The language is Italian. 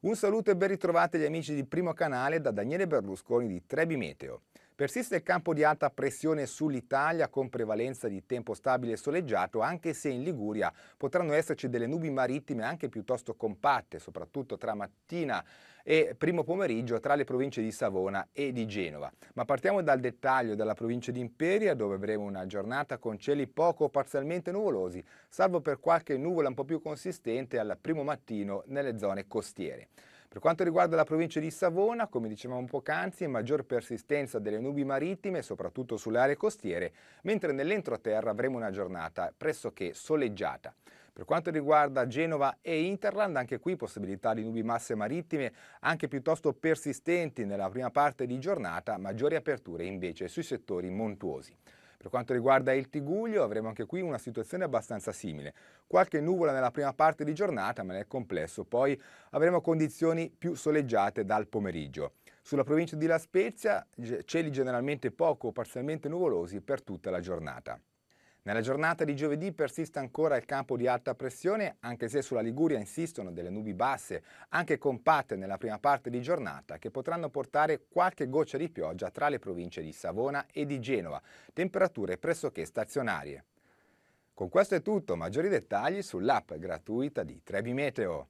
Un saluto e ben ritrovati agli amici di Primo Canale da Daniele Berlusconi di Trebi Meteo. Persiste il campo di alta pressione sull'Italia con prevalenza di tempo stabile e soleggiato, anche se in Liguria potranno esserci delle nubi marittime anche piuttosto compatte, soprattutto tra mattina e primo pomeriggio tra le province di Savona e di Genova. Ma partiamo dal dettaglio della provincia di Imperia, dove avremo una giornata con cieli poco o parzialmente nuvolosi, salvo per qualche nuvola un po' più consistente al primo mattino nelle zone costiere. Per quanto riguarda la provincia di Savona, come dicevamo poc'anzi, maggior persistenza delle nubi marittime, soprattutto sulle aree costiere, mentre nell'entroterra avremo una giornata pressoché soleggiata. Per quanto riguarda Genova e Interland, anche qui possibilità di nubi masse marittime anche piuttosto persistenti nella prima parte di giornata, maggiori aperture invece sui settori montuosi. Per quanto riguarda il Tiguglio avremo anche qui una situazione abbastanza simile. Qualche nuvola nella prima parte di giornata, ma nel complesso poi avremo condizioni più soleggiate dal pomeriggio. Sulla provincia di La Spezia cieli generalmente poco o parzialmente nuvolosi per tutta la giornata. Nella giornata di giovedì persiste ancora il campo di alta pressione, anche se sulla Liguria insistono delle nubi basse, anche compatte nella prima parte di giornata, che potranno portare qualche goccia di pioggia tra le province di Savona e di Genova, temperature pressoché stazionarie. Con questo è tutto, maggiori dettagli sull'app gratuita di Trebi Meteo.